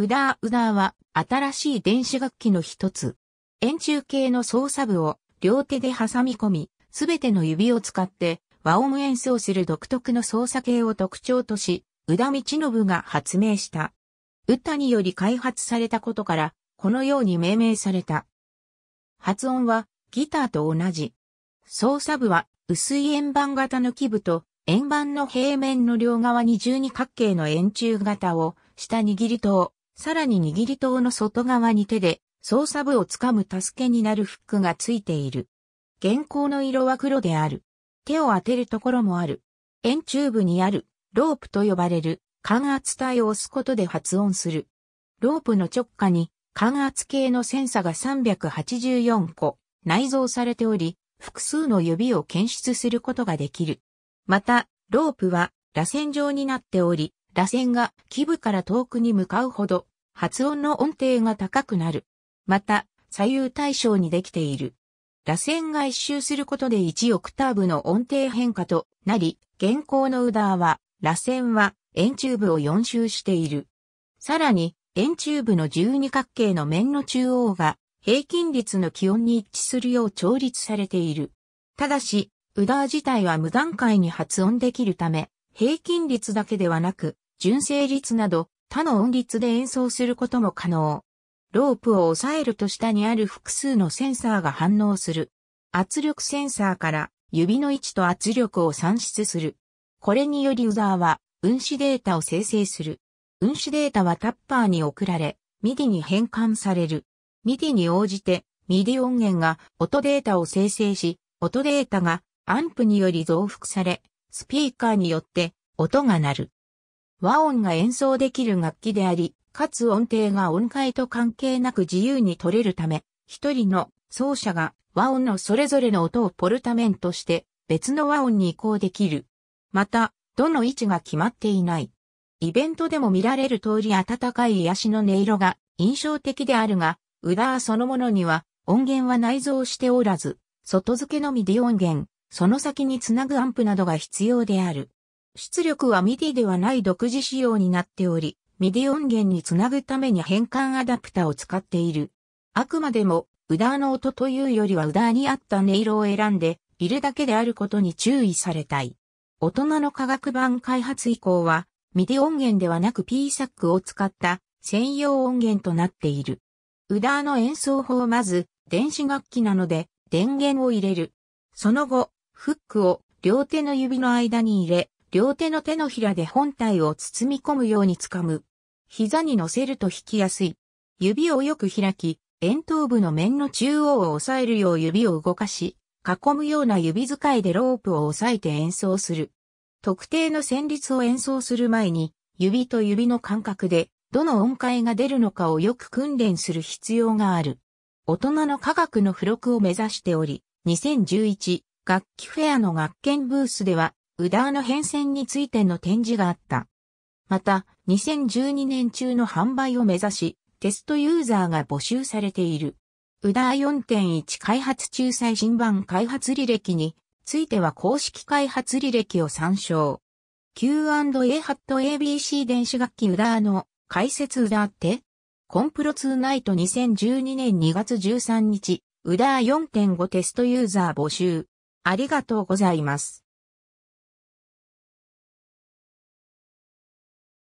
ウダーウダーは新しい電子楽器の一つ。円柱形の操作部を両手で挟み込み、すべての指を使って和音演奏する独特の操作系を特徴とし、宇田道信が発明した。歌により開発されたことから、このように命名された。発音はギターと同じ。操作部は薄い円盤型の基部と円盤の平面の両側に十二角形の円柱型を下握りリとさらに握り刀の外側に手で操作部をつかむ助けになるフックがついている。現行の色は黒である。手を当てるところもある。円柱部にあるロープと呼ばれる感圧帯を押すことで発音する。ロープの直下に感圧系のセンサが384個内蔵されており、複数の指を検出することができる。また、ロープは螺旋状になっており、螺旋が基部から遠くに向かうほど発音の音程が高くなる。また、左右対称にできている。螺旋が一周することで1オクターブの音程変化となり、現行のウダーは、螺旋は円チューブを4周している。さらに、円チューブの十二角形の面の中央が平均率の気温に一致するよう調律されている。ただし、ウダー自体は無段階に発音できるため、平均率だけではなく、純正率など他の音律で演奏することも可能。ロープを押さえると下にある複数のセンサーが反応する。圧力センサーから指の位置と圧力を算出する。これによりユーザーは運指データを生成する。運指データはタッパーに送られ、MIDI に変換される。MIDI に応じて MIDI 音源が音データを生成し、音データがアンプにより増幅され、スピーカーによって音が鳴る。和音が演奏できる楽器であり、かつ音程が音階と関係なく自由に取れるため、一人の奏者が和音のそれぞれの音をポルタメントして別の和音に移行できる。また、どの位置が決まっていない。イベントでも見られる通り温かい癒しの音色が印象的であるが、ウダーそのものには音源は内蔵しておらず、外付けのミディ音源、その先につなぐアンプなどが必要である。出力は MIDI ではない独自仕様になっており、MIDI 音源につなぐために変換アダプタを使っている。あくまでも、ウダーの音というよりはウダーに合った音色を選んでいるだけであることに注意されたい。大人の科学版開発以降は、MIDI 音源ではなく PSAC を使った専用音源となっている。ウダーの演奏法まず、電子楽器なので電源を入れる。その後、フックを両手の指の間に入れ、両手の手のひらで本体を包み込むように掴む。膝に乗せると引きやすい。指をよく開き、円頭部の面の中央を押さえるよう指を動かし、囲むような指使いでロープを押さえて演奏する。特定の旋律を演奏する前に、指と指の間隔で、どの音階が出るのかをよく訓練する必要がある。大人の科学の付録を目指しており、2011、楽器フェアの学研ブースでは、ウダーの変遷についての展示があった。また、2012年中の販売を目指し、テストユーザーが募集されている。ウダー4.1開発中最新版開発履歴については公式開発履歴を参照。Q&A ハット ABC 電子楽器ウダーの解説ウダーってコンプロ2ナイト2012年2月13日、ウダー4.5テストユーザー募集。ありがとうございます。